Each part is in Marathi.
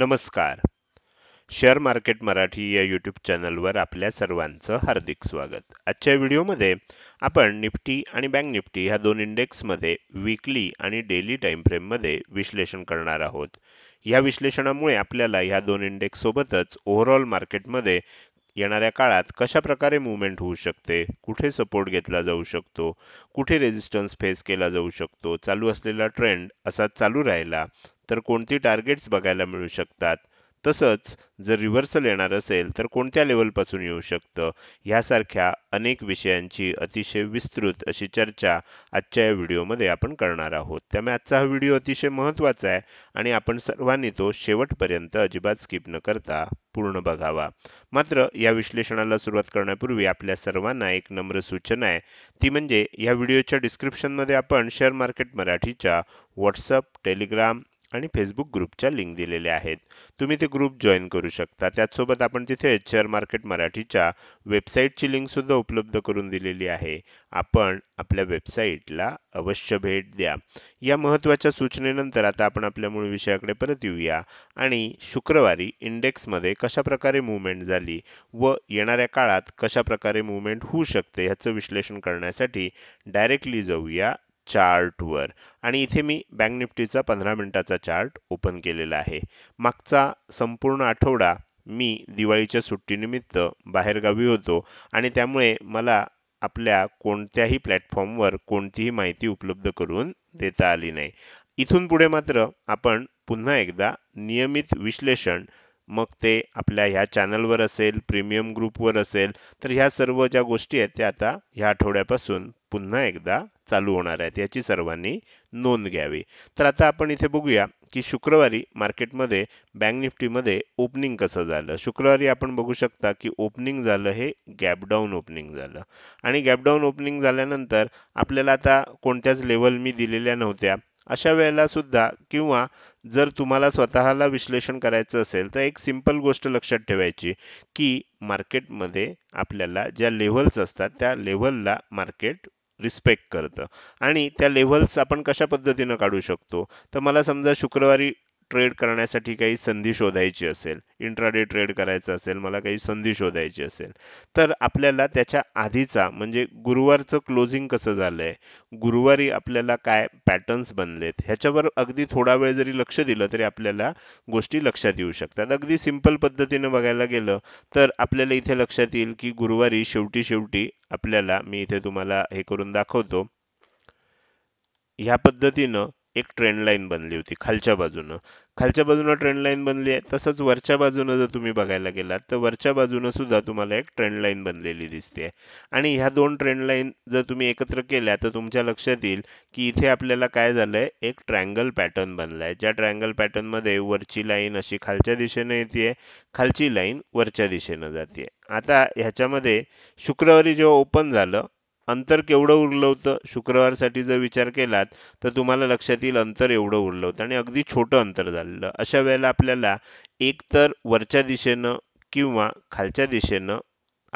नमस्कार शेअर मार्केट मराठी या यूट्यूब चॅनलवर आपल्या सर्वांचं हार्दिक स्वागत आजच्या व्हिडिओमध्ये आपण निफ्टी आणि बँक निफ्टी ह्या दोन इंडेक्समध्ये वीकली आणि डेली टाईम फ्रेममध्ये विश्लेषण करणार आहोत या विश्लेषणामुळे आपल्याला ह्या दोन इंडेक्ससोबतच ओव्हरऑल मार्केटमध्ये येणाऱ्या काळात कशा प्रकारे मुवमेंट होऊ शकते कुठे सपोर्ट घेतला जाऊ शकतो कुठे रेजिस्टन्स फेस केला जाऊ शकतो चालू असलेला ट्रेंड असा चालू राहिला तर कोणती टार्गेट्स बघायला मिळू शकतात तसंच जर रिव्हर्सल येणार असेल तर कोणत्या लेवलपासून येऊ शकतं ह्यासारख्या अनेक विषयांची अतिशय विस्तृत अशी चर्चा आजच्या या व्हिडिओमध्ये आपण करणार आहोत त्यामुळे आजचा हा व्हिडिओ अतिशय महत्त्वाचा आहे आणि आपण सर्वांनी तो शेवटपर्यंत अजिबात स्किप न करता पूर्ण बघावा मात्र या विश्लेषणाला सुरुवात करण्यापूर्वी आपल्या सर्वांना एक नम्र सूचना आहे ती म्हणजे या व्हिडिओच्या डिस्क्रिप्शनमध्ये आपण शेअर मार्केट मराठीच्या व्हॉट्सअप टेलिग्राम आणि फेसबुक ग्रुपच्या लिंक दिलेल्या आहेत तुम्ही ते ग्रुप जॉईन करू शकता त्याचसोबत आपण तिथे शेअर मार्केट मराठीच्या वेबसाईटची लिंकसुद्धा उपलब्ध करून दिलेली आहे आपण आपल्या वेबसाईटला अवश्य भेट द्या या महत्त्वाच्या सूचनेनंतर आता आपण आपल्या मूळ विषयाकडे परत येऊया आणि शुक्रवारी इंडेक्समध्ये कशाप्रकारे मुवमेंट झाली व येणाऱ्या काळात कशाप्रकारे मुवमेंट होऊ शकते ह्याचं विश्लेषण करण्यासाठी डायरेक्टली जाऊया चार्टवर आणि इथे मी बँक निफ्टीचा पंधरा मिनिटाचा चार्ट ओपन केलेला आहे मागचा संपूर्ण आठवडा मी दिवाळीच्या सुट्टीनिमित्त बाहेरगावी होतो आणि त्यामुळे मला आपल्या कोणत्याही प्लॅटफॉर्मवर कोणतीही माहिती उपलब्ध करून देता आली नाही इथून पुढे मात्र आपण पुन्हा एकदा नियमित विश्लेषण मग ते आपल्या ह्या चॅनलवर असेल प्रीमियम ग्रुपवर असेल तर ह्या सर्व ज्या गोष्टी आहेत त्या आता ह्या आठवड्यापासून पुन्हा एकदा चालू होणार आहेत याची सर्वांनी नोंद घ्यावी तर आता आपण इथे बघूया की शुक्रवारी मार्केटमध्ये बँक निफ्टीमध्ये ओपनिंग कसं झालं शुक्रवारी आपण बघू शकता की ओपनिंग झालं हे गॅपडाऊन ओपनिंग झालं आणि गॅपडाऊन ओपनिंग झाल्यानंतर आपल्याला आता कोणत्याच लेवल मी दिलेल्या नव्हत्या अशा वेळेला सुद्धा किंवा जर तुम्हाला स्वतःला विश्लेषण करायचं असेल तर एक सिंपल गोष्ट लक्षात ठेवायची की मार्केटमध्ये आपल्याला ज्या लेव्हल्स असतात त्या लेव्हलला मार्केट रिस्पेक्ट करतं आणि त्या लेव्हल्स आपण कशा पद्धतीनं काढू शकतो तर मला समजा शुक्रवारी ट्रेड करण्यासाठी काही संधी शोधायची असेल इंट्राडे ट्रेड करायचं असेल मला काही संधी शोधायची असेल तर आपल्याला त्याच्या आधीचा म्हणजे गुरुवारचं क्लोजिंग कसं झालं आहे गुरुवारी आपल्याला काय पॅटर्न्स बनलेत ह्याच्यावर अगदी थोडा वेळ जरी लक्ष दिलं तरी आपल्याला गोष्टी लक्षात येऊ शकतात अगदी सिंपल पद्धतीने बघायला गेलं तर आपल्याला इथे लक्षात येईल की गुरुवारी शेवटी शेवटी आपल्याला मी इथे तुम्हाला हे करून दाखवतो ह्या पद्धतीनं एक ट्रेंड लाईन बनली होती खालच्या बाजूनं खालच्या बाजूनं ट्रेंड लाईन बनली आहे तसंच वरच्या बाजूनं जर तुम्ही बघायला गेलात तर वरच्या बाजूनं सुद्धा तुम्हाला एक ट्रेंड लाईन बनलेली दिसते आणि ह्या दोन ट्रेंड लाईन जर तुम्ही एकत्र केल्या तर तुमच्या लक्षात येईल की इथे आपल्याला काय झालंय एक ट्रँगल पॅटर्न बनलाय आहे ज्या ट्रँगल मध्ये वरची लाईन अशी खालच्या दिशेनं येते खालची लाईन वरच्या दिशेनं जाते आता ह्याच्यामध्ये शुक्रवारी जेव्हा ओपन झालं अंतर केवढं उरलं होतं शुक्रवारसाठी जर विचार केलात तर तुम्हाला लक्षात येईल अंतर एवढं उरलं होतं आणि अगदी छोटं अंतर झालेलं अशा वेळेला आपल्याला एकतर वरच्या दिशेनं किंवा खालच्या दिशेनं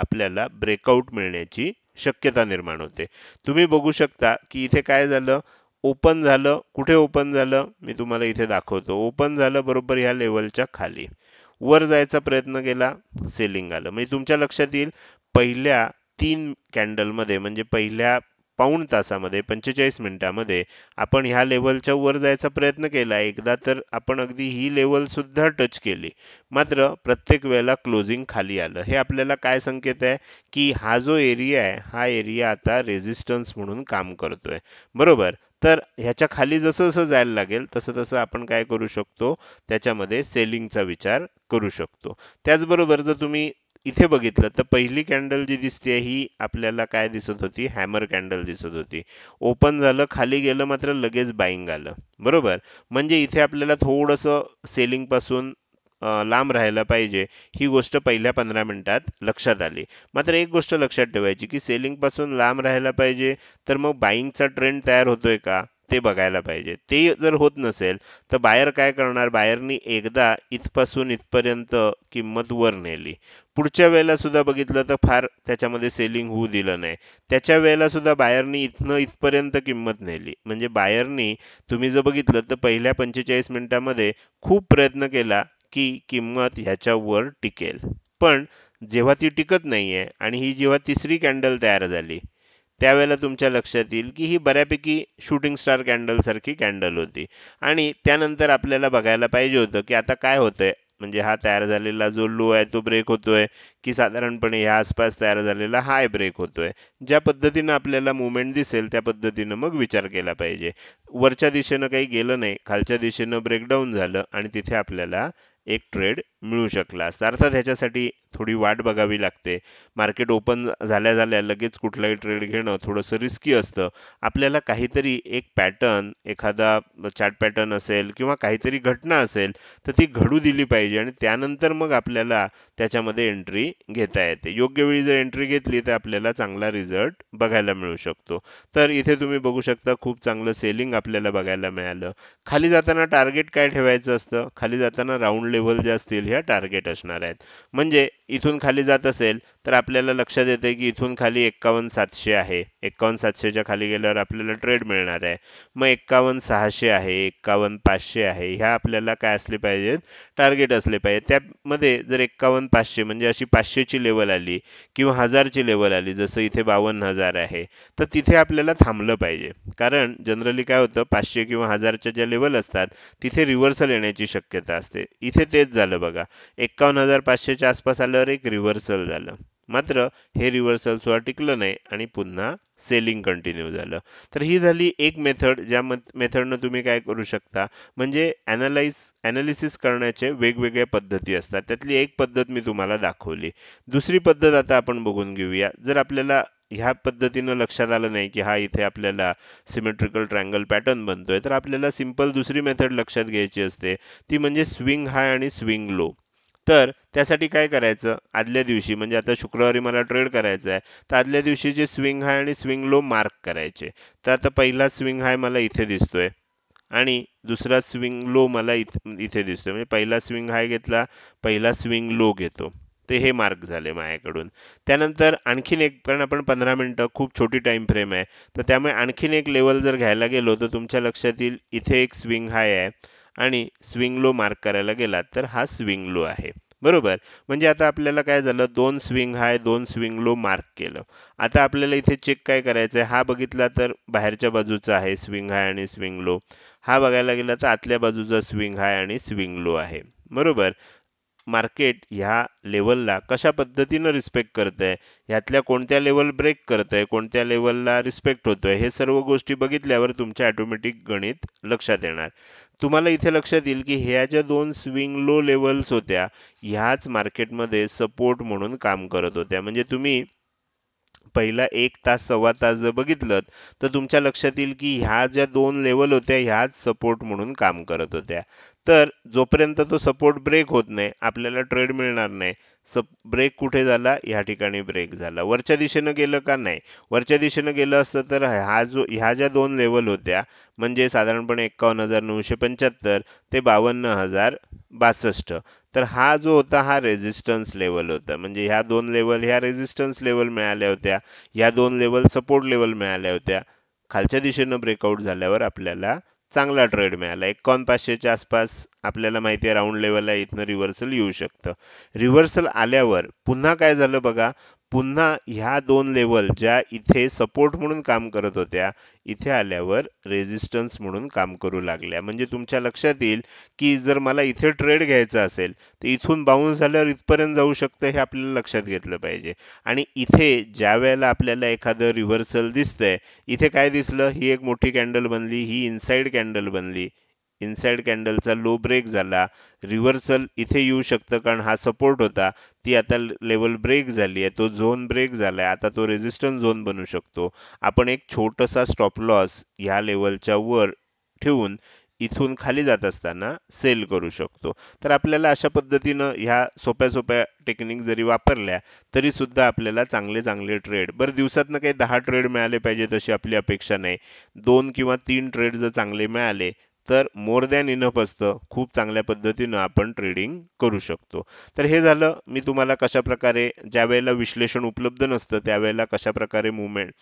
आपल्याला ब्रेकआउट मिळण्याची शक्यता निर्माण होते तुम्ही बघू शकता की इथे काय झालं ओपन झालं कुठे ओपन झालं मी तुम्हाला इथे दाखवतो ओपन झालं बरोबर ह्या लेवलच्या खाली वर जायचा प्रयत्न केला सेलिंग आलं म्हणजे तुमच्या लक्षात येईल पहिल्या तीन कॅन्डलमध्ये म्हणजे पहिल्या पाऊण तासामध्ये पंचेचाळीस मिनिटामध्ये आपण ह्या लेवलच्या वर जायचा प्रयत्न केला एकदा तर आपण अगदी ही लेवलसुद्धा टच केली मात्र प्रत्येक वेळेला क्लोजिंग खाली आलं हे आपल्याला काय संकेत आहे की हा जो एरिया आहे हा एरिया आता रेझिस्टन्स म्हणून काम करतोय बरोबर तर ह्याच्या खाली जसं जसं जायला लागेल तसं तसं आपण काय करू शकतो त्याच्यामध्ये सेलिंगचा विचार करू शकतो त्याचबरोबर जर तुम्ही इथे बघितलं तर पहिली कॅन्डल जी दिसते ही आपल्याला काय दिसत होती हॅमर कॅन्डल दिसत होती ओपन झालं खाली गेलं मात्र लगेच बाईंग आलं बरोबर म्हणजे इथे आपल्याला थोडंसं सेलिंगपासून लांब राहायला पाहिजे ही गोष्ट पहिल्या पंधरा मिनिटात लक्षात आली मात्र एक गोष्ट लक्षात ठेवायची की सेलिंगपासून लांब राहायला पाहिजे तर मग बाईंगचा ट्रेंड तयार होतोय का ते बघायला पाहिजे ते जर होत नसेल तर बायर काय करणार बायरनी एकदा इथपासून इथपर्यंत किंमत वर नेली पुढच्या वेळेला सुद्धा बघितलं तर फार त्याच्यामध्ये सेलिंग होऊ दिलं नाही त्याच्या वेळेला सुद्धा बायरनी इथनं इथपर्यंत किंमत नेली म्हणजे बायरनी तुम्ही जर बघितलं तर पहिल्या पंचेचाळीस मिनिटामध्ये खूप प्रयत्न केला की किंमत ह्याच्यावर टिकेल पण जेव्हा ती टिकत नाहीये आणि ही जेव्हा तिसरी कॅन्डल तयार झाली त्यावेळेला तुमच्या लक्षात येईल की ही बऱ्यापैकी शूटिंग स्टार सारखी कॅन्डल होती आणि त्यानंतर आपल्याला बघायला पाहिजे होतं की आता काय आहे म्हणजे हा तयार झालेला जो लो आहे तो ब्रेक होतोय की साधारणपणे ह्या आसपास तयार झालेला हाय ब्रेक होतोय ज्या पद्धतीनं आपल्याला मुवमेंट दिसेल त्या पद्धतीनं मग विचार केला पाहिजे वरच्या दिशेनं काही गेलं नाही खालच्या दिशेनं ब्रेकडाऊन झालं आणि तिथे आपल्याला एक ट्रेड मिळू शकला असता अर्थात ह्याच्यासाठी थोडी वाट बघावी लागते मार्केट ओपन झाल्या झाल्या लगेच कुठलाही ट्रेड घेणं थोडंसं रिस्की असतं आपल्याला काहीतरी एक पॅटर्न एखादा चार्ट पॅटर्न असेल किंवा काहीतरी घटना असेल तर ती घडू दिली पाहिजे आणि त्यानंतर मग आपल्याला त्याच्यामध्ये एंट्री घेता येते योग्य वेळी जर एंट्री घेतली तर आपल्याला चांगला रिझल्ट बघायला मिळू शकतो तर इथे तुम्ही बघू शकता खूप चांगलं सेलिंग आपल्याला बघायला मिळालं खाली जाताना टार्गेट काय ठेवायचं असतं खाली जाताना राऊंड लेवल ज्या असतील ह्या टार्गेट असणार आहेत म्हणजे इथून खाली जात असेल तर आपल्याला लक्षात येते की इथून खाली एक्कावन्न सातशे आहे एक्कावन्न सातशेच्या खाली गेल्यावर आपल्याला ट्रेड मिळणार आहे मग एक्कावन्न सहाशे आहे एक्कावन्न पाचशे आहे ह्या आपल्याला काय असले पाहिजेत टार्गेट असले पाहिजे त्यामध्ये जर एक्कावन्न पाचशे म्हणजे अशी पाचशेची लेवल आली किंवा हजारची लेवल आली जसं इथे बावन्न हजार आहे तर तिथे आपल्याला थांबलं पाहिजे कारण जनरली काय होतं पाचशे किंवा हजारच्या ज्या लेवल असतात तिथे रिव्हर्सल येण्याची शक्यता असते इथे तेच झालं बघा एक्कावन्न हजार पाचशेच्या आसपास आल्यावर एक रिव्हर्सल झालं मात्र हे रिव्हर्सल सुद्धा टिकलं नाही आणि पुन्हा सेलिंग कंटिन्यू झालं तर ही झाली एक मेथड ज्या मेथडनं तुम्ही काय करू शकता म्हणजे ॲनालाइज ॲनालिसिस करण्याचे वेगवेगळ्या पद्धती असतात त्यातली एक पद्धत मी तुम्हाला दाखवली दुसरी पद्धत आता आपण बघून घेऊया जर आपल्याला ह्या पद्धतीनं लक्षात आलं नाही की हा इथे आपल्याला सिमेट्रिकल ट्रँगल पॅटर्न बनतोय तर आपल्याला सिंपल दुसरी मेथड लक्षात घ्यायची असते ती म्हणजे स्विंग हाय आणि स्विंग लो तर त्यासाठी काय करायचं आदल्या दिवशी म्हणजे आता शुक्रवारी मला ट्रेड करायचं आहे तर आदल्या दिवशी जे स्विंग हाय आणि स्विंग लो मार्क करायचे तर आता पहिला स्विंग हाय मला इथे दिसतोय आणि दुसरा स्विंग लो मला इथे दिसतोय म्हणजे पहिला स्विंग हाय घेतला पहिला स्विंग लो घेतो ते हे मार्क झाले माझ्याकडून त्यानंतर आणखीन एक कारण आपण पंधरा मिनटं खूप छोटी टाइम फ्रेम आहे तर त्यामुळे आणखीन एक लेवल जर घ्यायला गेलो तर तुमच्या लक्षात येईल इथे एक स्विंग हाय आहे आणि स्विंग लो मार्क करायला गेलात तर हा स्विंग लो आहे बरोबर म्हणजे आता आपल्याला काय झालं दोन स्विंग हाय दोन स्विंग लो मार्क केलं आता आपल्याला इथे चेक काय करायचं आहे हा बघितला तर बाहेरच्या बाजूचा आहे स्विंग हाय आणि स्विंग लो हा बघायला गेला तर आतल्या बाजूचा स्विंग हाय आणि स्विंग लो आहे बरोबर मार्केट ह्या लेवलला कशा पद्धतीनं रिस्पेक्ट करत आहे ह्यातल्या कोणत्या लेवल ब्रेक करत आहे कोणत्या लेवलला रिस्पेक्ट होतोय हे सर्व गोष्टी बघितल्यावर तुमच्या ॲटोमॅटिक गणित लक्षात येणार तुम्हाला इथे लक्षात येईल की ह्या ज्या दोन स्विंग लो लेवल्स होत्या ह्याच मार्केटमध्ये सपोर्ट म्हणून काम करत होत्या म्हणजे तुम्ही पहिला एक तास सव्वा तास जर बघितलं तर तुमच्या लक्षात येईल की ह्या ज्या दोन लेवल होत्या ह्याच सपोर्ट म्हणून काम करत होत्या तर जोपर्यंत तो सपोर्ट ब्रेक होत नाही आपल्याला ट्रेड मिळणार नाही सप ब्रेक कुठे झाला ह्या ठिकाणी ब्रेक झाला वरच्या दिशेनं गेलं का नाही वरच्या दिशेनं गेलं असतं तर हा जो ह्या ज्या दोन लेवल होत्या म्हणजे साधारणपणे एकावन्न हजार नऊशे पंच्याहत्तर ते बावन्न हजार बासष्ट तर हा जो होता हा रेझिस्टन्स लेवल होता म्हणजे ह्या दोन लेवल ह्या रेझिस्टन्स लेवल मिळाल्या होत्या ह्या दोन लेवल सपोर्ट लेवल मिळाल्या होत्या खालच्या दिशेनं ब्रेकआउट झाल्यावर आपल्याला चांगला ट्रेड मिळाला एकावन्न पाचशेच्या आसपास आपल्याला माहिती आहे राऊंड लेवलला इथनं रिव्हर्सल येऊ शकतं रिव्हर्सल आल्यावर पुन्हा काय झालं बघा पुन्हा ह्या दोन लेवल ज्या इथे सपोर्ट म्हणून काम करत होत्या इथे आल्यावर रेझिस्टन्स म्हणून काम करू लागल्या म्हणजे तुमच्या लक्षात येईल की जर मला इथे ट्रेड घ्यायचा असेल तर इथून बाउन्स झाल्यावर इथपर्यंत जाऊ शकतं हे आपल्याला लक्षात घेतलं पाहिजे आणि इथे ज्या वेळेला आपल्याला एखादं रिव्हर्सल दिसतंय इथे काय दिसलं ही एक मोठी कॅन्डल बनली ही इनसाईड कॅन्डल बनली इनसाइड कॅन्डलचा लो ब्रेक झाला रिव्हर्सल इथे येऊ शकतं कारण हा सपोर्ट होता ती आता लेवल ब्रेक झाली आहे तो झोन ब्रेक झालाय आता तो रेजिस्टन्स झोन बनू शकतो आपण एक छोटासा स्टॉप लॉस ह्या लेवलच्या वर ठेवून इथून खाली जात असताना सेल करू शकतो तर आपल्याला अशा पद्धतीनं ह्या सोप्या सोप्या टेक्निक जरी वापरल्या तरी सुद्धा आपल्याला चांगले चांगले ट्रेड बरं दिवसातनं काही दहा ट्रेड मिळाले पाहिजेत तशी आपली अपेक्षा नाही दोन किंवा तीन ट्रेड जर चांगले मिळाले तर मोर दॅन इनफ असतं खूप चांगल्या पद्धतीनं आपण ट्रेडिंग करू शकतो तर हे झालं मी तुम्हाला कशाप्रकारे ज्या वेळेला विश्लेषण उपलब्ध नसतं त्यावेळेला कशाप्रकारे मुवमेंट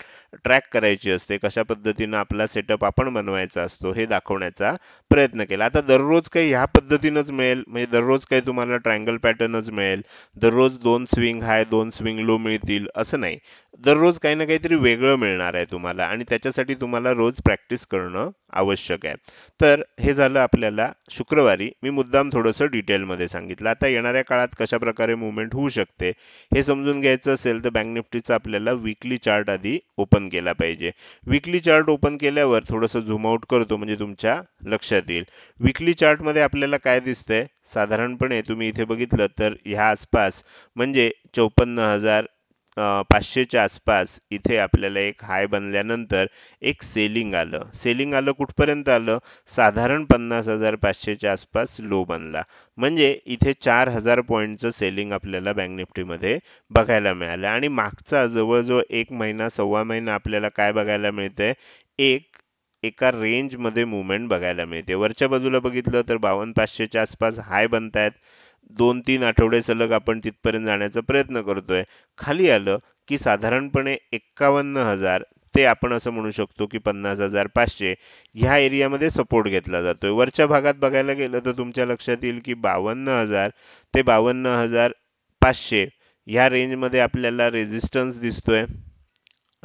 ट्रॅक करायची असते कशा पद्धतीनं आपला सेटअप आपण बनवायचा असतो हे दाखवण्याचा प्रयत्न केला आता दररोज काही ह्या पद्धतीनंच मिळेल म्हणजे दररोज काही तुम्हाला ट्रायंगल पॅटर्नच मिळेल दररोज दोन स्विंग हाय दोन स्विंग लो मिळतील असं नाही दररोज काही ना काहीतरी वेगळं मिळणार आहे तुम्हाला आणि त्याच्यासाठी तुम्हाला रोज प्रॅक्टिस करणं आवश्यक आहे तर हे झालं आपल्याला शुक्रवारी मी मुद्दाम थोडंसं डिटेलमध्ये सांगितलं आता येणाऱ्या काळात कशाप्रकारे मुवमेंट होऊ शकते हे समजून घ्यायचं असेल तर बँक निफ्टीचा आपल्याला विकली चार्ट आधी ओपन केला पाहिजे विकली चार्ट ओपन केल्यावर थोडंसं झूम करतो म्हणजे तुमच्या लक्षात येईल विकली चार्टमध्ये आपल्याला काय दिसतंय साधारणपणे तुम्ही इथे बघितलं तर ह्या आसपास म्हणजे चौपन्न हजार पाचशेच्या आसपास इथे आपल्याला एक हाय बनल्यानंतर एक सेलिंग आलं सेलिंग आलं कुठपर्यंत आलं साधारण पन्नास हजार पाचशेच्या आसपास लो बनला म्हणजे इथे चार हजार पॉईंटचं सेलिंग आपल्याला बँक निफ्टीमध्ये बघायला मिळालं आणि मागचा जवळजवळ एक महिना सव्वा महिना आपल्याला काय बघायला मिळतंय एक एका रेंजमध्ये मुवमेंट बघायला मिळते वरच्या बाजूला बघितलं तर बावन्न पाचशेच्या आसपास हाय बनतायत दोन तीन आठवडे सलग आपण तिथपर्यंत जाण्याचा प्रयत्न करतोय खाली आलं की साधारणपणे एक्कावन्न हजार ते आपण असं म्हणू शकतो की पन्नास हजार पाचशे ह्या एरियामध्ये सपोर्ट घेतला जातोय वरच्या भागात बघायला गेलं तर तुमच्या लक्षात येईल की बावन्न हजार ते बावन्न हजार पाचशे ह्या रेंजमध्ये आपल्याला रेझिस्टन्स दिसतोय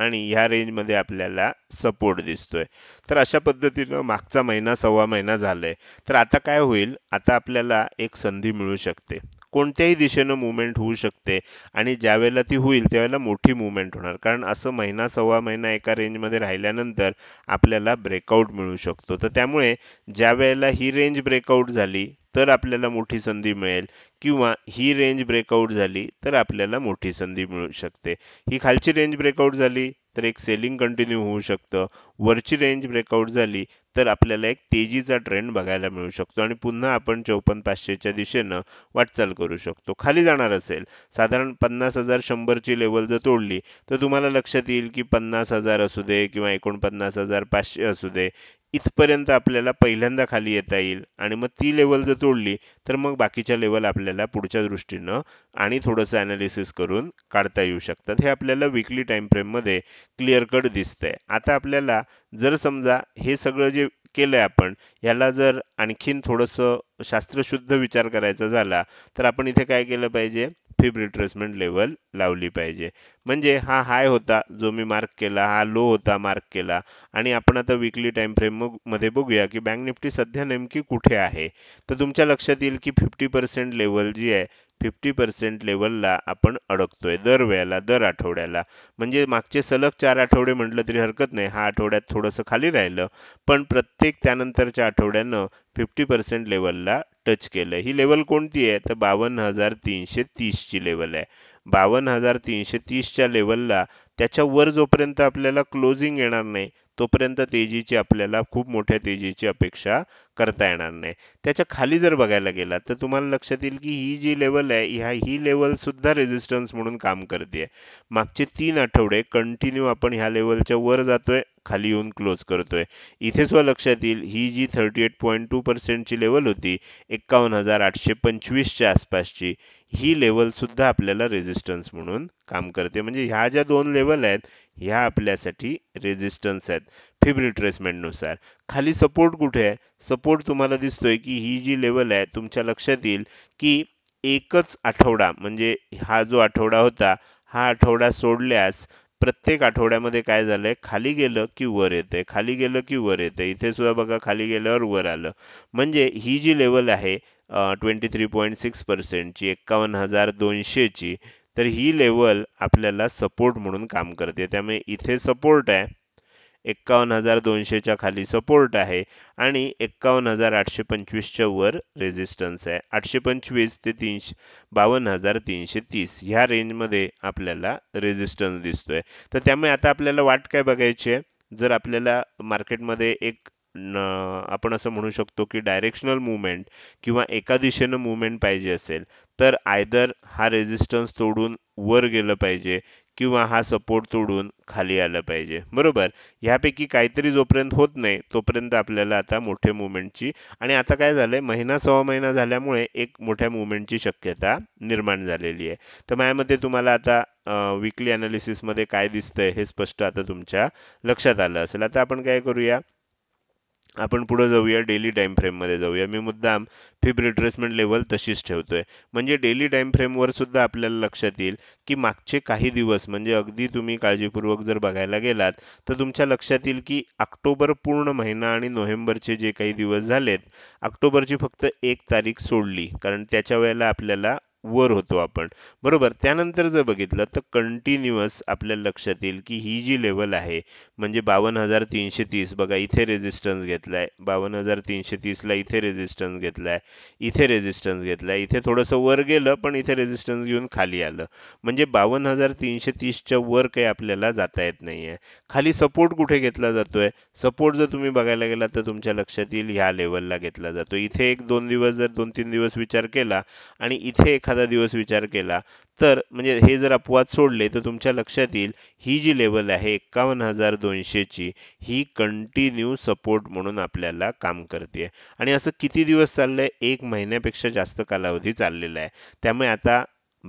आणि ह्या रेंजमध्ये आपल्याला सपोर्ट दिसतोय तर अशा पद्धतीनं मागचा महिना सव्वा महिना झालाय तर आता काय होईल आता आपल्याला एक संधी मिळू शकते कोणत्याही दिशेनं मुवमेंट होऊ शकते आणि ज्यावेळेला ती होईल त्यावेळेला मोठी मुवमेंट होणार कारण असं महिना सव्वा महिना एका रेंजमध्ये राहिल्यानंतर आपल्याला ब्रेकआउट मिळू शकतो तर त्यामुळे ज्या वेळेला ही रेंज ब्रेकआउट झाली तर आपल्याला मोठी संधी मिळेल किंवा ही रेंज ब्रेकआउट झाली तर आपल्याला मोठी संधी मिळू शकते ही खालची रेंज ब्रेकआउट झाली तर एक सेलिंग कंटिन्यू होऊ शकतं वरची रेंज ब्रेकआउट झाली तर आपल्याला एक तेजीचा ट्रेंड बघायला मिळू शकतो आणि पुन्हा आपण चौपन्न पाचशेच्या दिशेनं वाटचाल करू शकतो खाली जाणार असेल साधारण पन्नास हजार शंभरची लेवल जर तोडली तर तुम्हाला लक्षात येईल की पन्नास हजार असू दे किंवा एकोणपन्नास हजार पाचशे असू दे इथपर्यंत आपल्याला पहिल्यांदा खाली येता येईल आणि मग ती लेवल जर तोडली तर मग बाकीच्या लेवल आपल्याला पुढच्या दृष्टीनं आणि थोडंसं ॲनालिसिस करून काढता येऊ शकतात हे आपल्याला विकली टाईम फ्रेममध्ये क्लिअर कट दिसतंय आता आपल्याला जर समजा हे सगळं जे केलंय आपण ह्याला जर आणखीन थोडंसं शास्त्रशुद्ध विचार करायचा झाला तर आपण इथे काय केलं पाहिजे फिब रिट्रेसमेंट लेवल लावली पाहिजे म्हणजे हा हाय होता जो मी मार्क केला हा लो होता मार्क केला आणि आपण आता विकली टाइम फ्रेम मध्ये बघूया की बँक निफ्टी सध्या नेमकी कुठे आहे तर तुमच्या लक्षात येईल की फिफ्टी पर्सेंट लेवल जी आहे फिफ्टी पर्सेंट लेवलला आपण अडकतोय दर वेळेला दर आठवड्याला म्हणजे मागचे सलग चार आठवडे म्हटलं तरी हरकत नाही हा आठवड्यात थोडंसं खाली राहिलं पण प्रत्येक त्यानंतरच्या आठवड्यानं फिफ्टी पर्सेंट लेवलला टच केलं ही लेवल कोणती आहे तर बावन्न हजार तीनशे तीसची लेवल आहे बावन्न हजार तीनशे तीसच्या लेवलला वर जोपर्यंत आपल्याला क्लोजिंग येणार नाही तोपर्यंत तेजीची आपल्याला खूप मोठ्या तेजीची अपेक्षा करता येणार नाही त्याच्या खाली जर बघायला गेला तर तुम्हाला लक्षात येईल की ही जी लेवल आहे ह्या ही लेवल सुद्धा रेझिस्टन्स म्हणून काम करते मागचे तीन आठवडे कंटिन्यू आपण ह्या लेवलच्या वर जातोय खाली येऊन क्लोज करतोय इथे सुद्धा लक्षात येईल ही जी थर्टी एट पॉईंट टू पर्सेंटची लेवल होती एक्कावन्न हजार आठशे पंचवीसच्या आसपासची ही लेवलसुद्धा आपल्याला रेझिस्टन्स म्हणून काम करते म्हणजे ह्या ज्या दोन लेवल आहेत ह्या आपल्यासाठी रेझिस्टन्स आहेत फिब रिट्रेसमेंटनुसार खाली सपोर्ट कुठे आहे सपोर्ट तुम्हाला दिसतोय की ही जी लेवल आहे तुमच्या लक्षात येईल की एकच आठवडा म्हणजे हा जो आठवडा होता हा आठवडा सोडल्यास प्रत्येक आठवड्यामध्ये काय झालंय खाली गेलं की वर येते खाली गेलं की वर येते इथे सुद्धा बघा खाली गेल्यावर वर आलं म्हणजे ही जी लेवल आहे ट्वेंटी थ्री पॉईंट सिक्स पर्सेंटची एक्कावन्न हजार दोनशेची तर ही लेवल आपल्याला सपोर्ट म्हणून काम करते त्यामुळे इथे सपोर्ट आहे एक्कावन्न हजार दोनशेच्या खाली सपोर्ट आहे आणि एक्कावन्न हजार आठशे पंचवीसच्या वर रेझिस्टन्स आहे आठशे पंचवीस ते तीनशे बावन्न हजार तीनशे तीस ह्या रेंजमध्ये आपल्याला रेझिस्टन्स दिसतोय तर त्यामुळे आता आपल्याला वाट काय बघायची आहे जर आपल्याला मार्केटमध्ये एक आपण असं म्हणू शकतो की डायरेक्शनल मुवमेंट किंवा एका दिशेनं मुवमेंट पाहिजे असेल तर आयदर हा रेझिस्टन्स तोडून वर गेलं पाहिजे किंवा हा सपोर्ट तोडून खाली आलं पाहिजे बरोबर ह्यापैकी काहीतरी जोपर्यंत होत नाही तोपर्यंत आपल्याला आता मोठ्या मुवमेंटची आणि आता काय झालं आहे महिना सव्वा महिना झाल्यामुळे एक मोठ्या मुवमेंटची शक्यता निर्माण झालेली आहे तर माझ्यामध्ये तुम्हाला आता विकली अनालिसिसमध्ये काय दिसतंय हे स्पष्ट आता तुमच्या लक्षात आलं असेल आता आपण काय करूया आपण पुढे जाऊया डेली टाईम फ्रेममध्ये जाऊया मी मुद्दाम फिब रिट्रेसमेंट लेवल तशीच ठेवतोय म्हणजे डेली टाईम फ्रेमवर सुद्धा आपल्याला लक्षात येईल की मागचे काही दिवस म्हणजे अगदी तुम्ही काळजीपूर्वक जर बघायला गेलात तर तुमच्या लक्षात येईल की ऑक्टोबर पूर्ण महिना आणि नोव्हेंबरचे जे काही दिवस झालेत ऑक्टोबरची फक्त एक तारीख सोडली कारण त्याच्या वेळेला आपल्याला वर होतो आपण बरोबर त्यानंतर जर बघितलं तर कंटिन्युअस आपल्या लक्षात येईल की ही जी लेवल आहे म्हणजे बावन्न हजार तीनशे तीस बघा इथे रेझिस्टन्स घेतलाय बावन्न हजार तीनशे तीसला इथे रेझिस्टन्स घेतलाय इथे रेझिस्टन्स घेतलाय इथे थोडंसं वर गेलं पण इथे रेझिस्टन्स घेऊन खाली आलं म्हणजे बावन्न हजार तीनशे तीसच्या वर काही आपल्याला जाता येत नाही आहे खाली सपोर्ट कुठे घेतला जातोय सपोर्ट जर तुम्ही बघायला गेला तर तुमच्या लक्षात येईल ह्या लेवलला घेतला जातो इथे एक दोन दिवस जर दोन तीन दिवस विचार केला आणि इथे एखादा दिवस विचार केला तर म्हणजे हे जर अपवाद सोडले तर तुमच्या लक्षात येईल ही जी लेवल आहे एक्कावन्न हजार दोनशेची ही कंटिन्यू सपोर्ट म्हणून आपल्याला काम करते आणि असं किती दिवस चाललंय एक महिन्यापेक्षा जास्त कालावधी चाललेला आहे त्यामुळे आता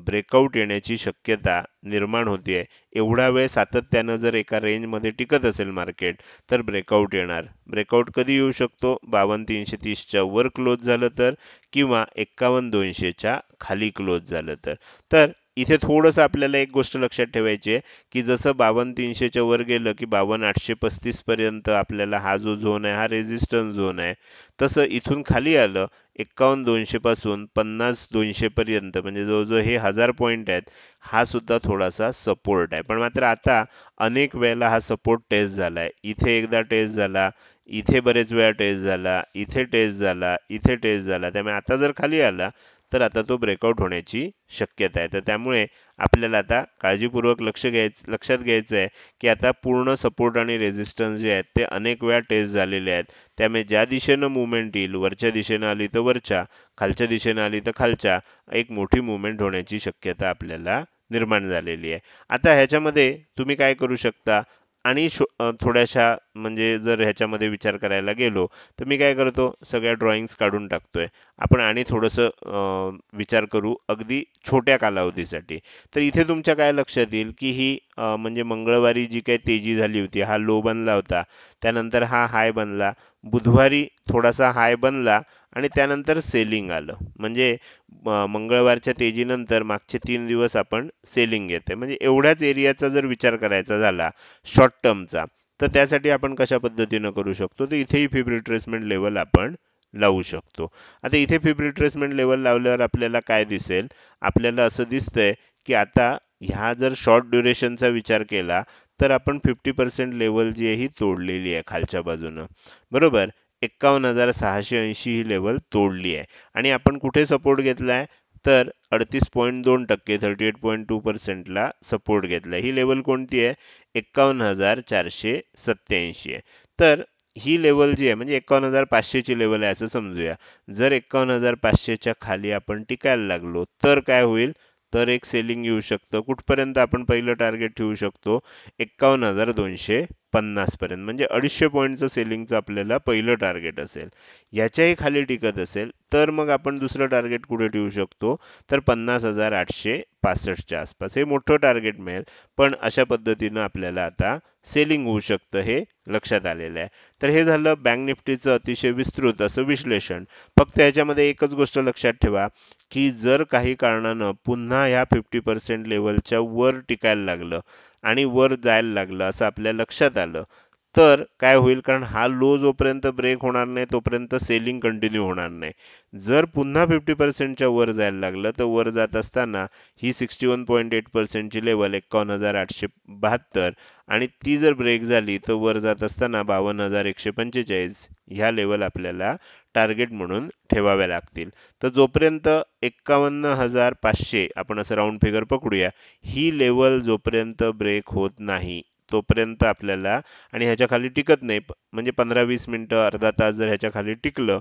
ब्रेकआउट येण्याची शक्यता निर्माण होती आहे एवढा वेळ सातत्यानं जर एका रेंजमध्ये टिकत असेल मार्केट तर ब्रेकआउट येणार ब्रेकआउट कधी येऊ शकतो बावन्न तीनशे तीसच्या वर क्लोज झालं तर किंवा एक्कावन्न दोनशेच्या खाली क्लोज झालं तर तर इथे थोडंसं आपल्याला एक गोष्ट लक्षात ठेवायची आहे की जसं बावन्न तीनशेच्या वर गेलं की बावन्न आठशे पर्यंत आपल्याला हा जो झोन आहे हा रेझिस्टन्स झोन आहे तसं इथून खाली आलं एक्कावन्न दोनशेपासून पन्नास दोनशेपर्यंत म्हणजे जवळजवळ हे हजार पॉईंट आहेत हा सुद्धा थोडासा सपोर्ट आहे पण मात्र आता अनेक वेळेला हा सपोर्ट टेस्ट झाला आहे इथे एकदा टेस्ट झाला इथे बरेच वेळा टेस्ट झाला इथे टेस्ट झाला इथे टेस्ट झाला त्यामुळे आता जर खाली आला तर आता तो ब्रेकआउट होण्याची शक्यता आहे तर त्यामुळे आपल्याला आता काळजीपूर्वक लक्ष घ्यायचं लक्षात घ्यायचं आहे की आता पूर्ण सपोर्ट आणि रेझिस्टन्स जे आहेत ते अनेक वेळा टेस्ट झालेले आहेत त्यामुळे ज्या दिशेनं मुवमेंट येईल वरच्या दिशेनं आली तर वरच्या खालच्या दिशेनं आली तर खालच्या एक मोठी मुवमेंट होण्याची शक्यता आपल्याला निर्माण झालेली आहे आता ह्याच्यामध्ये तुम्ही काय करू शकता आणि शो थोड्याशा म्हणजे जर ह्याच्यामध्ये विचार करायला गेलो तर मी काय करतो सगळ्या ड्रॉइंग्स काढून टाकतोय आपण आणि थोडंसं विचार करू अगदी छोट्या कालावधीसाठी तर इथे तुमच्या काय लक्षात येईल की ही म्हणजे मंगळवारी जी काही तेजी झाली होती हा लो बनला होता त्यानंतर हा हाय बनला बुधवारी थोडासा हाय बनला आणि त्यानंतर सेलिंग आलं म्हणजे मंगळवारच्या तेजीनंतर मागचे तीन दिवस आपण सेलिंग घेतोय म्हणजे एवढ्याच एरियाचा जर विचार करायचा झाला शॉर्ट टर्मचा तर त्यासाठी आपण कशा पद्धतीनं करू शकतो तर इथेही फिब रिट्रेसमेंट लेवल आपण लावू शकतो आता इथे फिब रिट्रेसमेंट लेवल लावल्यावर आपल्याला काय दिसेल आपल्याला असं दिसतंय की आता ह्या जर शॉर्ट ड्युरेशनचा विचार केला तर आपण फिफ्टी पर्सेंट लेवल जी आहे ही तोडलेली आहे खालच्या बाजूनं बरोबर एक्कावन्न हजार सहाशे ऐंशी ही लेवल तोडली आहे आणि आपण कुठे सपोर्ट घेतला आहे तर अडतीस पॉईंट दोन टक्के थर्टी एट पॉईंट टू पर्सेंटला सपोर्ट घेतला ही लेवल कोणती आहे एकावन्न हजार चारशे सत्त्याऐंशी आहे तर ही लेवल जी आहे म्हणजे एकावन्न हजार पाचशेची लेवल आहे असं समजूया जर एकावन्न हजार पाचशेच्या खाली आपण टिकायला लागलो तर काय होईल तर एक सेलिंग येऊ शकतं कुठपर्यंत आपण पहिलं टार्गेट ठेवू शकतो एक्कावन्न हजार दोनशे पन्नासपर्यंत म्हणजे अडीचशे पॉईंटचं सेलिंगचं आपल्याला पहिलं टार्गेट असेल याच्याही खाली टिकत असेल तर मग आपण दुसरं टार्गेट कुठे ठेवू शकतो तर पन्नास हजार आठशे पासष्टच्या आसपास हे मोठं टार्गेट मिळेल पण अशा पद्धतीनं आपल्याला आता सेलिंग होऊ शकतं हे लक्षात आलेलं आहे तर हे झालं बँक निफ्टीचं अतिशय विस्तृत असं विश्लेषण फक्त याच्यामध्ये एकच गोष्ट लक्षात ठेवा की जर काही कारणानं पुन्हा ह्या फिफ्टी पर्सेंट लेवलच्या वर टिकायला लागलं आणि वर जायला लागलं असं आपल्या लक्षात आलं तर काय होईल कारण हा लो जोपर्यंत ब्रेक होणार नाही तोपर्यंत सेलिंग कंटिन्यू होणार नाही जर पुन्हा फिफ्टी पर्सेंटच्या वर जायला लागलं तर वर जात असताना ही सिक्स्टी वन पॉईंट एट पर्सेंटची लेवल एकावन्न हजार आठशे बहात्तर आणि ती जर ब्रेक झाली तर वर जात असताना बावन्न हजार एकशे पंचेचाळीस ह्या लेवल आपल्याला टार्गेट म्हणून ठेवावे लागतील तर जोपर्यंत एक्कावन्न हजार पाचशे आपण असं राऊंड फिगर पकडूया ही लेवल जोपर्यंत ब्रेक होत नाही तोपर्यंत आपल्याला आणि ह्याच्या खाली टिकत नाही म्हणजे पंधरा वीस मिनटं अर्धा तास जर ह्याच्या खाली टिकलं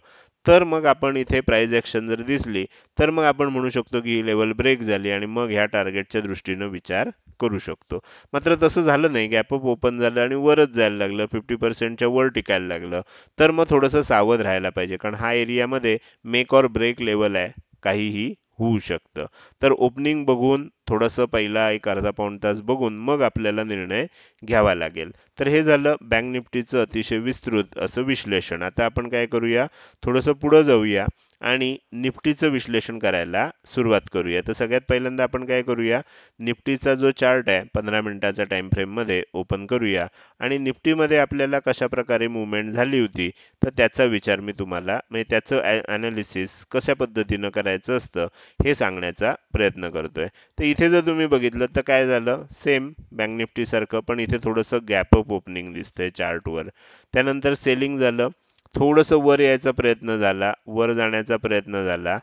तर मग आपण इथे प्राईज ॲक्शन जर दिसली तर मग आपण म्हणू शकतो की ही लेवल ब्रेक झाली आणि मग ह्या टार्गेटच्या दृष्टीनं विचार करू शकतो मात्र तसं झालं नाही गॅपअप ओपन झालं आणि वरच जायला लागलं फिफ्टी पर्सेंटच्या वर टिकायला लागलं तर मग थोडंसं सावध राहायला पाहिजे कारण हा एरियामध्ये मेक ऑर ब्रेक लेवल आहे काहीही होऊ शकतं तर ओपनिंग बघून थोडंसं पहिला एक अर्धा पाऊण तास बघून मग आपल्याला निर्णय घ्यावा लागेल तर हे झालं बँक निफ्टीचं अतिशय विस्तृत असं विश्लेषण आता आपण काय करूया थोडस पुढं जाऊया आणि निफ्टीचं विश्लेषण करायला सुरुवात करूया तर सगळ्यात पहिल्यांदा आपण काय करूया निफ्टीचा जो चार्ट आहे पंधरा मिनिटाचा टाईम फ्रेममध्ये ओपन करूया आणि निफ्टीमध्ये आपल्याला कशा प्रकारे मुवमेंट झाली होती तर त्याचा विचार मी तुम्हाला म्हणजे त्याचं ॲनालिसिस कशा पद्धतीनं करायचं असतं हे सांगण्याचा प्रयत्न करतोय तर इथे जर तुम्ही बघितलं तर काय झालं सेम बँक निफ्टीसारखं पण इथे थोडंसं गॅप अप ओपनिंग दिसतंय चार्टवर त्यानंतर सेलिंग झालं थोडंसं वर यायचा प्रयत्न झाला वर जाण्याचा प्रयत्न झाला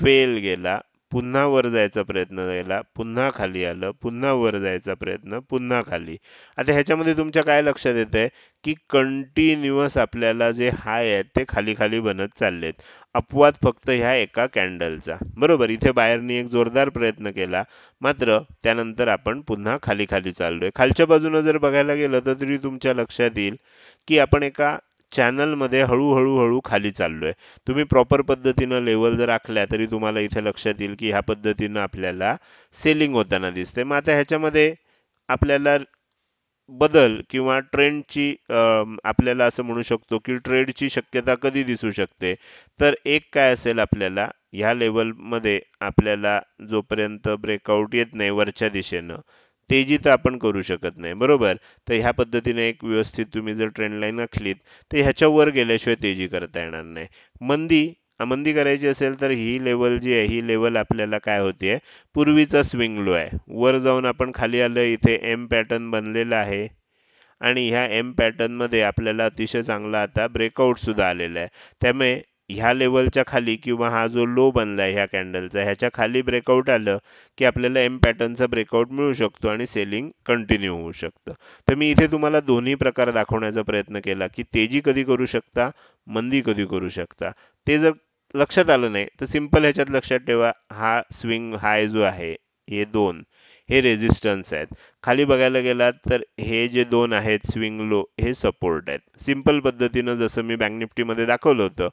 फेल गेला पुन्हा वर जायचा प्रयत्न केला पुन्हा खाली आलं पुन्हा वर जायचा प्रयत्न पुन्हा खाली आता ह्याच्यामध्ये तुमच्या काय लक्षात येत आहे की कंटिन्युअस आपल्याला जे हाय आहेत ते खाली खाली बनत चाललेत अपवाद फक्त ह्या एका कॅन्डलचा बरोबर इथे बाहेरनी एक जोरदार प्रयत्न केला मात्र त्यानंतर आपण पुन्हा खाली खाली चाललोय खालच्या बाजूनं जर बघायला गेलं तर तरी तुमच्या लक्षात येईल की आपण एका चॅनलमध्ये हळूहळू हळू खाली चाललोय तुम्ही प्रॉपर पद्धतीनं लेवल जर आखल्या तरी तुम्हाला इथे लक्षात येईल की ह्या पद्धतीनं आपल्याला सेलिंग होताना दिसते मग आता ह्याच्यामध्ये आपल्याला बदल किंवा ट्रेंडची आपल्याला असं म्हणू शकतो की ट्रेडची शक्यता कधी दिसू शकते तर एक काय असेल आपल्याला ह्या लेवलमध्ये आपल्याला जोपर्यंत ब्रेकआउट येत नाही वरच्या दिशेनं तेजी तर आपण करू शकत नाही बरोबर तर ह्या पद्धतीने एक व्यवस्थित तुम्ही जर ट्रेंड लाईन आखलीत तर ह्याच्या वर गेल्याशिवाय तेजी करता येणार नाही मंदी मंदी करायची असेल तर ही लेवल जी आहे ही लेवल आपल्याला काय आहे पूर्वीचा स्विंग लो आहे वर जाऊन आपण खाली आलं इथे एम पॅटर्न बनलेला आहे आणि ह्या एम पॅटर्नमध्ये आपल्याला अतिशय चांगला आता ब्रेकआउट सुद्धा आलेला आहे त्यामुळे ह्या लेवलच्या खाली किंवा हा जो लो बनला ह्या कॅन्डलचा ह्याच्या खाली ब्रेकआउट आलं की आपल्याला एम पॅटर्नचा ब्रेकआउट मिळू शकतो आणि सेलिंग कंटिन्यू होऊ शकतं तर मी इथे तुम्हाला दोन्ही प्रकार दाखवण्याचा प्रयत्न केला की तेजी कधी करू शकता मंदी कधी करू शकता ते जर लक्षात आलं नाही तर सिंपल ह्याच्यात लक्षात ठेवा हा स्विंग हाय जो आहे हे दोन हे रेझिस्टन्स आहेत खाली बघायला गेलात तर हे जे दोन आहेत स्विंग लो हे सपोर्ट आहेत सिंपल पद्धतीनं जसं मी बँक निफ्टीमध्ये दाखवलं होतं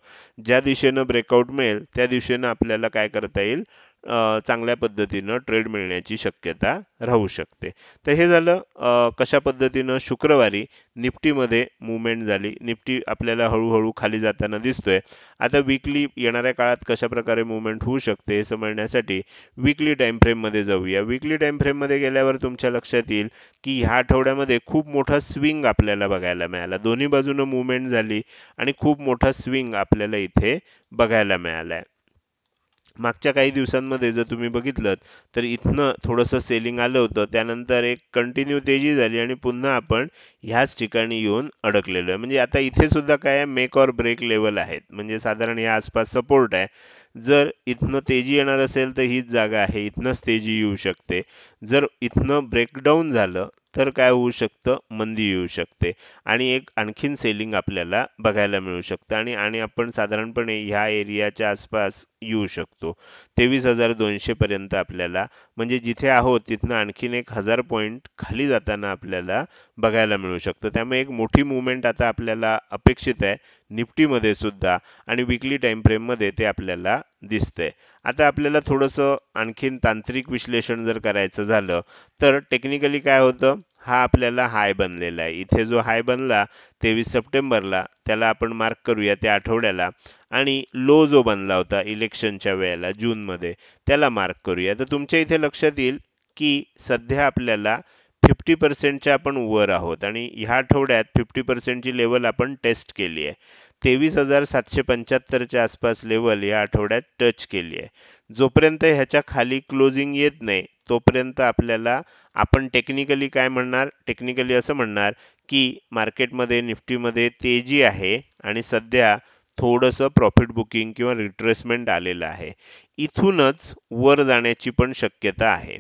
ज्या दिशेनं ब्रेकआउट मिळेल त्या दिशेनं आपल्याला काय करता येईल चांगल्या पद्धतीनं ट्रेड मिळण्याची शक्यता राहू शकते तर हे झालं कशा पद्धतीनं शुक्रवारी निफ्टीमध्ये मुवमेंट झाली निफ्टी आपल्याला हळूहळू खाली जाताना दिसतोय आता विकली येणाऱ्या काळात कशा प्रकारे मुवमेंट होऊ शकते हे समजण्यासाठी विकली टाइम फ्रेममध्ये जाऊया विकली टाइम फ्रेममध्ये गेल्यावर तुमच्या लक्षात येईल की ह्या आठवड्यामध्ये खूप मोठा स्विंग आपल्याला बघायला मिळाला दोन्ही बाजूनं मुवमेंट झाली आणि खूप मोठा स्विंग आपल्याला इथे बघायला मिळाला आहे मागच्या काही दिवसांमध्ये जर तुम्ही बघितलं तर इथनं थोडंसं सेलिंग आलं होतं त्यानंतर एक कंटिन्यू तेजी झाली आणि पुन्हा आपण ह्याच ठिकाणी येऊन अडकलेलो आहे म्हणजे आता इथे सुद्धा काय आहे मेक ऑर ब्रेक लेवल आहेत म्हणजे साधारण या आसपास सपोर्ट आहे जर इथनं तेजी येणार असेल तर हीच जागा आहे इथनंच तेजी येऊ शकते जर इथनं ब्रेकडाऊन झालं तर काय होऊ शकतं मंदी येऊ शकते आणि एक आणखीन सेलिंग आपल्याला बघायला मिळू शकतं आणि आणि आपण साधारणपणे ह्या एरियाच्या आसपास येऊ शकतो तेवीस हजार दोनशेपर्यंत पर्यंत आपल्याला म्हणजे जिथे आहोत तिथनं आणखीन एक हजार पॉईंट खाली जाताना आपल्याला बघायला मिळू शकतं त्यामुळे एक मोठी मुवमेंट आता आपल्याला अपेक्षित आहे निफ्टीमध्ये सुद्धा आणि विकली टाईम फ्रेममध्ये ते आपल्याला दिसतंय आता आपल्याला थोडंसं आणखीन तांत्रिक विश्लेषण जर करायचं झालं तर टेक्निकली काय होतं हा आपल्याला हाय बनलेला आहे इथे जो हाय बनला तेवीस सप्टेंबरला त्याला आपण मार्क करूया त्या आठवड्याला आणि लो जो बनला होता इलेक्शनच्या वेळेला जूनमध्ये त्याला मार्क करूया तर तुमच्या इथे लक्षात येईल की सध्या आपल्याला फिफ्टी पर्सेंटच्या आपण वर आहोत आणि ह्या आठवड्यात फिफ्टी पर्सेंटची लेवल आपण टेस्ट केली आहे तेवीस हजार सातशे पंच्याहत्तरच्या आसपास लेवल या आठवड्यात टच केली आहे जोपर्यंत ह्याच्या खाली क्लोजिंग येत नाही तोपर्यंत आपल्याला आपण टेक्निकली काय म्हणणार टेक्निकली असं म्हणणार की मार्केटमध्ये निफ्टीमध्ये तेजी आहे आणि सध्या थोडंसं प्रॉफिट बुकिंग किंवा रिट्रेसमेंट आलेलं आहे इथूनच वर जाण्याची पण शक्यता आहे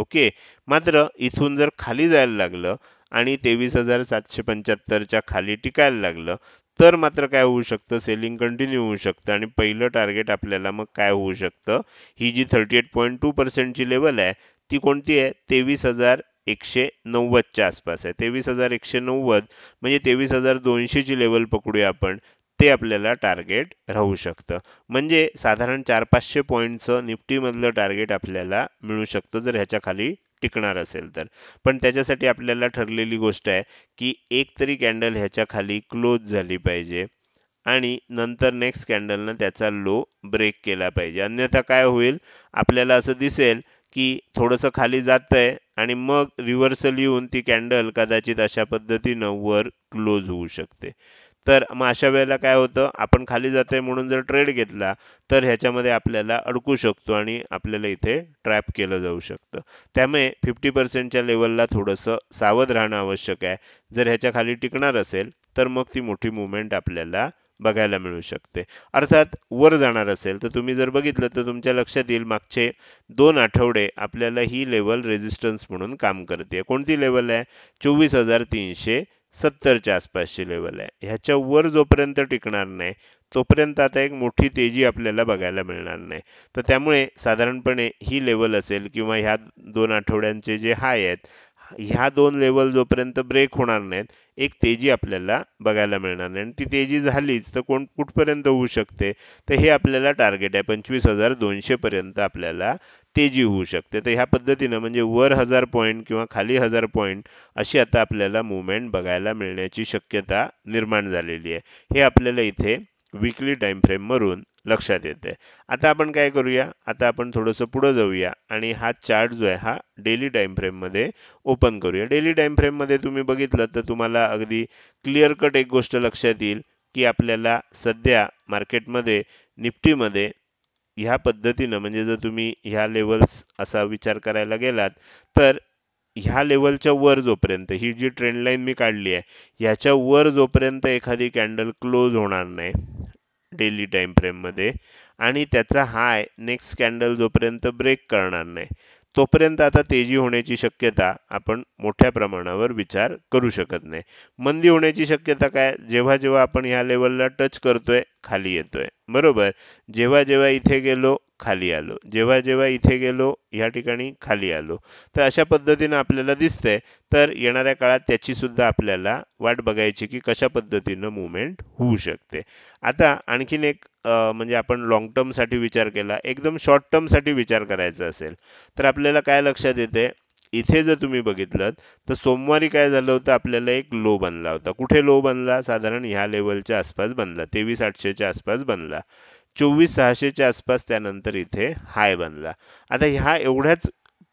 ओके मात्र इथून जर खाली जायला लागलं आणि तेवीस हजार सातशे पंच्याहत्तरच्या खाली टिकायला लागलं तर मात्र काय होऊ शकतं सेलिंग कंटिन्यू होऊ शकतं आणि पहिलं टार्गेट आपल्याला मग काय होऊ शकतं ही जी थर्टी एट पॉईंट टू पर्सेंटची लेवल आहे ती कोणती आहे तेवीस हजार एकशे नव्वदच्या आसपास आहे तेवीस हजार एकशे नव्वद म्हणजे तेवीस हजार दोनशेची लेवल पकडूया आपण ते आपल्याला टार्गेट राहू शकतं म्हणजे साधारण चार पाचशे पॉईंटचं निफ्टीमधलं टार्गेट आपल्याला मिळू शकतं जर ह्याच्या खाली टिकणार असेल तर पण त्याच्यासाठी आपल्याला ठरलेली गोष्ट आहे की एक तरी कॅन्डल ह्याच्या खाली क्लोज झाली पाहिजे आणि नंतर नेक्स्ट कॅन्डलनं त्याचा लो ब्रेक केला पाहिजे अन्यथा काय होईल आपल्याला असं दिसेल की थोडंसं खाली जात आहे आणि मग रिव्हर्सल येऊन ती कॅन्डल कदाचित अशा पद्धतीनं वर क्लोज होऊ शकते तर मग अशा वेळेला काय होतं आपण खाली जाते म्हणून जर ट्रेड घेतला तर ह्याच्यामध्ये आपल्याला अडकू शकतो आणि आपल्याला इथे ट्रॅप केलं जाऊ शकतं त्यामुळे फिफ्टी पर्सेंटच्या लेवलला थोडंसं सावध राहणं आवश्यक आहे जर ह्याच्या खाली टिकणार असेल तर मग ती मोठी मुवमेंट आपल्याला बघायला मिळू शकते अर्थात वर जाणार असेल तर तुम्ही जर बघितलं तर तुमच्या लक्षात येईल मागचे दोन आठवडे आपल्याला ही लेवल रेजिस्टन्स म्हणून काम करते कोणती लेवल आहे चोवीस हजार तीनशे सत्तरच्या आसपासची लेवल आहे ह्याच्या वर जोपर्यंत टिकणार नाही तोपर्यंत आता एक मोठी तेजी आपल्याला बघायला मिळणार नाही तर त्यामुळे साधारणपणे ही लेवल असेल किंवा ह्या दोन आठवड्यांचे जे हाय आहेत ह्या दोन लेवल जोपर्यंत ब्रेक होणार नाहीत एक तेजी आपल्याला बघायला मिळणार नाही आणि ती तेजी झालीच तर कोण कुठपर्यंत होऊ शकते तर हे आपल्याला टार्गेट आहे पंचवीस हजार दोनशेपर्यंत आपल्याला तेजी होऊ शकते तर ह्या पद्धतीनं म्हणजे वर हजार पॉईंट किंवा खाली हजार पॉईंट अशी आता आपल्याला मुवमेंट बघायला मिळण्याची शक्यता निर्माण झालेली आहे हे आपल्याला इथे विकली टाईम फ्रेमवरून लक्षात येते आता आपण काय करूया आता आपण थोडंसं पुढं जाऊया आणि हा चार्ट जो आहे हा डेली टाईम फ्रेममध्ये ओपन करूया डेली टाईम फ्रेममध्ये तुम्ही बघितलं तर तुम्हाला अगदी क्लिअर कट एक गोष्ट लक्षात येईल की आपल्याला सध्या मार्केटमध्ये निफ्टीमध्ये ह्या पद्धतीनं म्हणजे जर तुम्ही ह्या लेवल्स असा विचार करायला गेलात तर ह्या लेवलच्या वर जोपर्यंत ही जी ट्रेंड लाईन मी काढली आहे ह्याच्या वर जोपर्यंत एखादी कॅन्डल क्लोज होणार नाही डेली टाईम फ्रेममध्ये आणि त्याचा हाय नेक्स्ट कॅन्डल जोपर्यंत ब्रेक करणार नाही तोपर्यंत आता तेजी होण्याची शक्यता आपण मोठ्या प्रमाणावर विचार करू शकत नाही मंदी होण्याची शक्यता काय जेव्हा जेव्हा आपण ह्या लेवलला टच करतोय खाली येतोय बरोबर जेव्हा जेव्हा इथे गेलो खाली आलो जेव्हा जेव्हा इथे गेलो ह्या ठिकाणी खाली आलो तर अशा पद्धतीनं आपल्याला दिसतंय तर येणाऱ्या काळात त्याची सुद्धा आपल्याला वाट बघायची की कशा पद्धतीनं मुवमेंट होऊ शकते आता आणखीन एक म्हणजे आपण लॉंग टर्मसाठी विचार केला एकदम शॉर्ट टर्मसाठी विचार करायचा असेल तर आपल्याला काय लक्षात येते इथे जर तुम्ही बघितलं तर सोमवारी काय झालं होतं आपल्याला एक लो बनला होता कुठे लो बनला साधारण ह्या लेवलच्या आसपास बनला तेवीस आठशेच्या आसपास बनला चोवीस सहाशेच्या आसपास त्यानंतर इथे हाय बनला आता ह्या एवढ्याच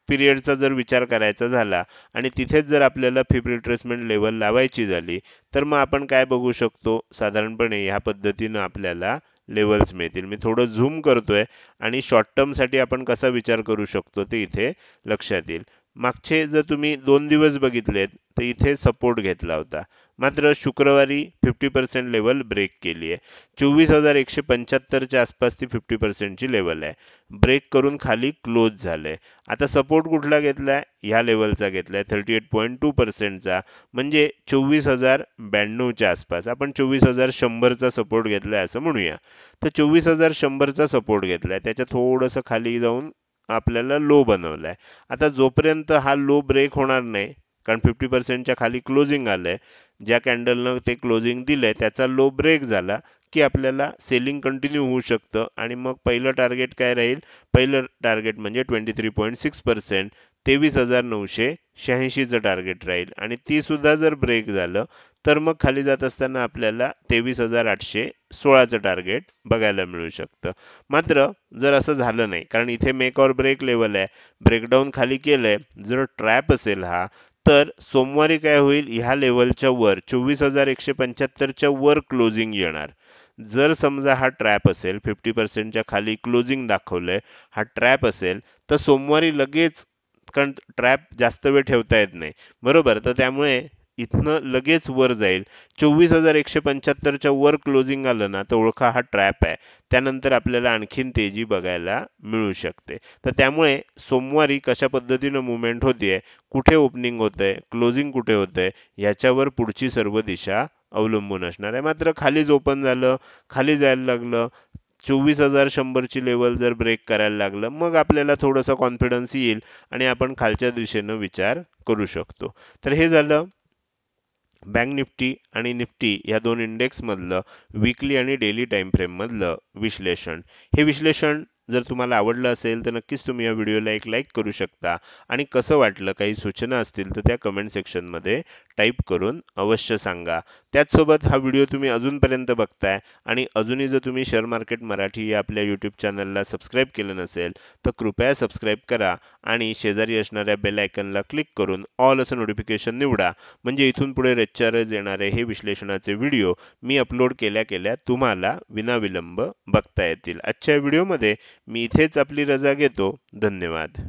पिरियडचा जर विचार करायचा झाला आणि तिथेच जर आपल्याला फिप रिट्रेसमेंट लेवल लावायची झाली तर मग आपण काय बघू शकतो साधारणपणे ह्या पद्धतीनं आपल्याला लेवल्स मिळतील मी थोडं झूम करतोय आणि शॉर्ट टर्मसाठी आपण कसा विचार करू शकतो ते इथे लक्षात येईल मागचे जर तुम्ही दोन दिवस बघितलेत तर इथे सपोर्ट घेतला होता मात्र शुक्रवारी फिफ्टी पर्सेंट लेवल ब्रेक केली आहे चोवीस हजार एकशे पंच्याहत्तरच्या आसपास ती फिफ्टी पर्सेंटची लेवल आहे ब्रेक करून खाली क्लोज झालंय आता सपोर्ट कुठला घेतला आहे ह्या लेवलचा घेतला आहे थर्टी एट पॉईंट टू पर्सेंटचा म्हणजे चोवीस हजार ब्याण्णवच्या आसपास आपण चोवीस हजार शंभरचा सपोर्ट घेतला आहे असं म्हणूया तर चोवीस हजार शंभरचा सपोर्ट घेतला आहे त्याच्या थोडंसं खाली जाऊन आपल्याला लो बनवलाय आता जोपर्यंत हा लो ब्रेक होणार नाही कारण फिफ्टी पर्सेंटच्या खाली क्लोजिंग आलं ज्या कॅन्डलनं ते क्लोजिंग दिलं त्याचा लो ब्रेक झाला की आपल्याला सेलिंग कंटिन्यू होऊ शकतं आणि मग पहिलं टार्गेट काय राहील पहिलं टार्गेट म्हणजे twenty three point six percent तेवीस हजार नऊशे शहाऐंशीचं टार्गेट राहील आणि तीसुद्धा जर ब्रेक झालं तर मग खाली जात असताना आपल्याला तेवीस हजार आठशे सोळाचं टार्गेट बघायला मिळू शकतं मात्र जर असं झालं नाही कारण इथे मेक ऑर ब्रेक लेवल आहे ब्रेकडाऊन खाली केलं आहे जर ट्रॅप असेल हा तर सोमवारी काय होईल ह्या लेवलच्या वर चोवीस हजार एकशे पंच्याहत्तरच्या वर क्लोजिंग येणार जर समजा हा ट्रॅप असेल फिफ्टी पर्सेंटच्या खाली क्लोजिंग आहे हा ट्रॅप असेल तर सोमवारी लगेच पटकन ट्रॅप जास्त वेळ ठेवता येत नाही बरोबर तर त्यामुळे इथनं लगेच वर जाईल चोवीस हजार एकशे पंच्याहत्तरच्या वर क्लोजिंग आलं ना तर ओळखा हा ट्रॅप आहे त्यानंतर आपल्याला आणखीन तेजी बघायला मिळू शकते तर त्यामुळे सोमवारी कशा पद्धतीनं मुवमेंट होतीये कुठे ओपनिंग होतंय क्लोजिंग कुठे होतंय याच्यावर पुढची सर्व दिशा अवलंबून असणार आहे मात्र खालीच ओपन झालं खाली जायला लागलं चोवीस हजार शंभरची लेवल जर ब्रेक करायला लागलं मग आपल्याला थोडंसं कॉन्फिडन्स येईल आणि आपण खालच्या दिशेनं विचार करू शकतो तर हे झालं बँक निफ्टी आणि निफ्टी या दोन इंडेक्स इंडेक्समधलं वीकली आणि डेली टाईम फ्रेममधलं विश्लेषण हे विश्लेषण जर तुम्हाला आवडलं असेल तर नक्कीच तुम्ही या व्हिडिओला एक लाईक करू शकता आणि कसं वाटलं काही सूचना असतील तर त्या कमेंट सेक्शनमध्ये टाईप करून अवश्य सांगा त्याचसोबत हा व्हिडिओ तुम्ही अजूनपर्यंत बघताय आणि अजूनही जर तुम्ही शेअर मार्केट मराठी या आपल्या यूट्यूब चॅनलला सबस्क्राईब केलं नसेल तर कृपया सबस्क्राईब करा आणि शेजारी असणाऱ्या बेल क्लिक करून ऑल असं नोटिफिकेशन निवडा म्हणजे इथून पुढे रोजच्या येणारे हे विश्लेषणाचे व्हिडिओ मी अपलोड केल्या केल्या तुम्हाला विनाविलंब बघता येतील आजच्या व्हिडिओमध्ये मी इथेच आपली रजा घेतो धन्यवाद